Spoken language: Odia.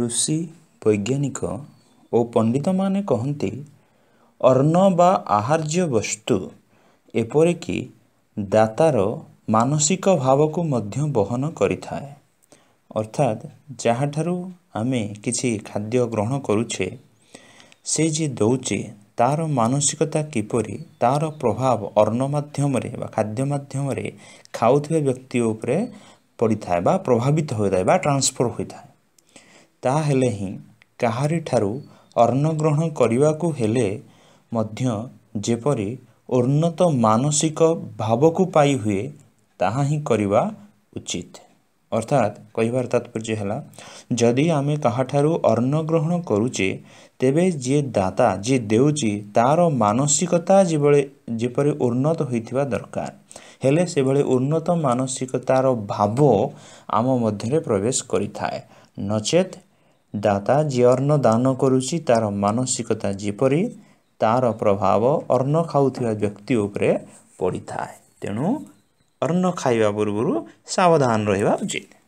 ଋଷି ବୈଜ୍ଞାନିକ ଓ ପଣ୍ଡିତମାନେ କହନ୍ତି ଅର୍ଣ୍ଣ ବା ଆହାର୍ଯ୍ୟ ବସ୍ତୁ ଏପରିକି ଦାତାର ମାନସିକ ଭାବକୁ ମଧ୍ୟ ବହନ କରିଥାଏ ଅର୍ଥାତ୍ ଯାହାଠାରୁ ଆମେ କିଛି ଖାଦ୍ୟ ଗ୍ରହଣ କରୁଛେ ସେ ଯିଏ ଦେଉଛେ ତା'ର ମାନସିକତା କିପରି ତା'ର ପ୍ରଭାବ ଅର୍ଣ୍ଣ ମାଧ୍ୟମରେ ବା ଖାଦ୍ୟ ମାଧ୍ୟମରେ ଖାଉଥିବା ବ୍ୟକ୍ତି ଉପରେ ପଡ଼ିଥାଏ ବା ପ୍ରଭାବିତ ହୋଇଥାଏ ବା ଟ୍ରାନ୍ସଫର୍ ହୋଇଥାଏ ତାହେଲେ ହିଁ କାହାରିଠାରୁ ଅନ୍ନଗ୍ରହଣ କରିବାକୁ ହେଲେ ମଧ୍ୟ ଯେପରି ଉନ୍ନତ ମାନସିକ ଭାବକୁ ପାଇ ହୁଏ ତାହା ହିଁ କରିବା ଉଚିତ ଅର୍ଥାତ୍ କହିବାର ତାତ୍ପର୍ଯ୍ୟ ହେଲା ଯଦି ଆମେ କାହାଠାରୁ ଅର୍ଣ୍ଣ କରୁଛେ ତେବେ ଯିଏ ଦାତା ଯିଏ ଦେଉଛି ତା'ର ମାନସିକତା ଯେଭଳି ଯେପରି ଉନ୍ନତ ହୋଇଥିବା ଦରକାର ହେଲେ ସେଭଳି ଉନ୍ନତ ମାନସିକତାର ଭାବ ଆମ ମଧ୍ୟରେ ପ୍ରବେଶ କରିଥାଏ ନଚେତ୍ ଦାତା ଯିଏ ଅର୍ଣ୍ଣ ଦାନ କରୁଛି ତା'ର ମାନସିକତା ଯେପରି ତା'ର ପ୍ରଭାବ ଅର୍ଣ୍ଣ ଖାଉଥିବା ବ୍ୟକ୍ତି ଉପରେ ପଡ଼ିଥାଏ ତେଣୁ ଅର୍ଣ୍ଣ ଖାଇବା ପୂର୍ବରୁ ସାବଧାନ ରହିବା ଉଚିତ